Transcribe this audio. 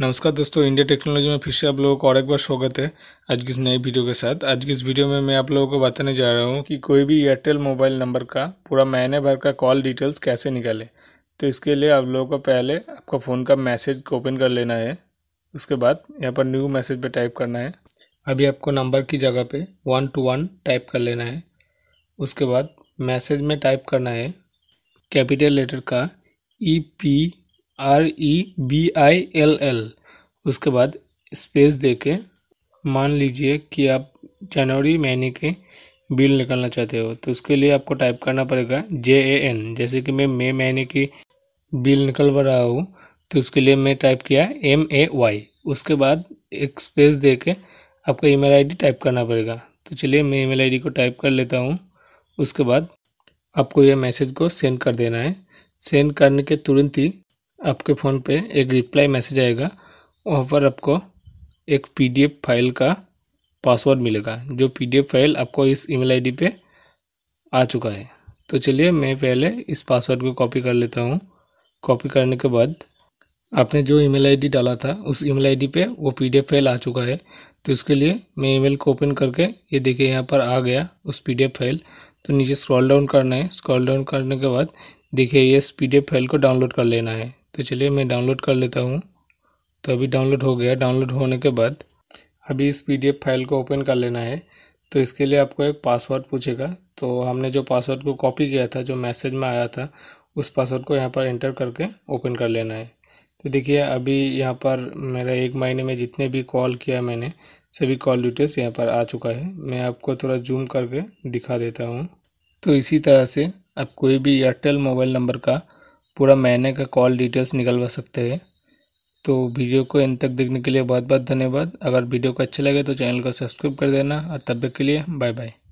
नमस्कार दोस्तों India technology में फिर से आप लोगों को और एक बार स्वागत है आज की इस नई वीडियो के साथ आज की इस वीडियो में मैं आप लोगों को बताने जा रहा हूँ कि कोई भी एयरटेल मोबाइल नंबर का पूरा महीने भर का कॉल डिटेल्स कैसे निकाले तो इसके लिए आप लोगों को पहले आपका फ़ोन का मैसेज ओपन कर लेना है उसके बाद यहाँ पर न्यू मैसेज पर टाइप करना है अभी आपको नंबर की जगह पर वन टू वन टाइप कर लेना है उसके बाद मैसेज में टाइप करना है कैपिटल लेटर का E e P R E B I L L उसके बाद स्पेस दे के मान लीजिए कि आप जनवरी महीने के बिल निकालना चाहते हो तो उसके लिए आपको टाइप करना पड़ेगा जे ए एन जैसे कि मैं मई महीने की बिल निकलवा रहा हूँ तो उसके लिए मैं टाइप किया एम ए वाई उसके बाद एक स्पेस दे के आपका ईमेल आईडी टाइप करना पड़ेगा तो चलिए मैं ईमेल आईडी को टाइप कर लेता हूँ उसके बाद आपको यह मैसेज को सेंड कर देना है सेंड करने के तुरंत ही आपके फ़ोन पे एक रिप्लाई मैसेज आएगा वहाँ पर आपको एक पीडीएफ फाइल का पासवर्ड मिलेगा जो पीडीएफ फाइल आपको इस ईमेल आईडी पे आ चुका है तो चलिए मैं पहले इस पासवर्ड को कॉपी कर लेता हूँ कॉपी करने के बाद आपने जो ईमेल आईडी डाला था उस ईमेल आईडी पे वो पीडीएफ फाइल आ चुका है तो इसके लिए मैं ईमेल को ओपन करके ये देखिए यहाँ पर आ गया उस पीडीएफ फाइल तो नीचे स्क्रॉल डाउन करना है स्क्रॉल डाउन करने के बाद देखिए ये इस पीडीएफ फाइल को डाउनलोड कर लेना है तो चलिए मैं डाउनलोड कर लेता हूँ तो अभी डाउनलोड हो गया डाउनलोड होने के बाद अभी इस पीडीएफ फाइल को ओपन कर लेना है तो इसके लिए आपको एक पासवर्ड पूछेगा तो हमने जो पासवर्ड को कॉपी किया था जो मैसेज में आया था उस पासवर्ड को यहाँ पर एंटर करके ओपन कर लेना है तो देखिए अभी यहाँ पर मेरा एक महीने में जितने भी कॉल किया मैंने सभी कॉल डिटेल्स यहाँ पर आ चुका है मैं आपको थोड़ा जूम करके दिखा देता हूँ तो इसी तरह से आप कोई भी एयरटेल मोबाइल नंबर का पूरा महीने का कॉल डिटेल्स निकलवा सकते हैं तो वीडियो को इन तक देखने के लिए बहुत बहुत धन्यवाद अगर वीडियो को अच्छा लगे तो चैनल को सब्सक्राइब कर देना और तब तक के लिए बाय बाय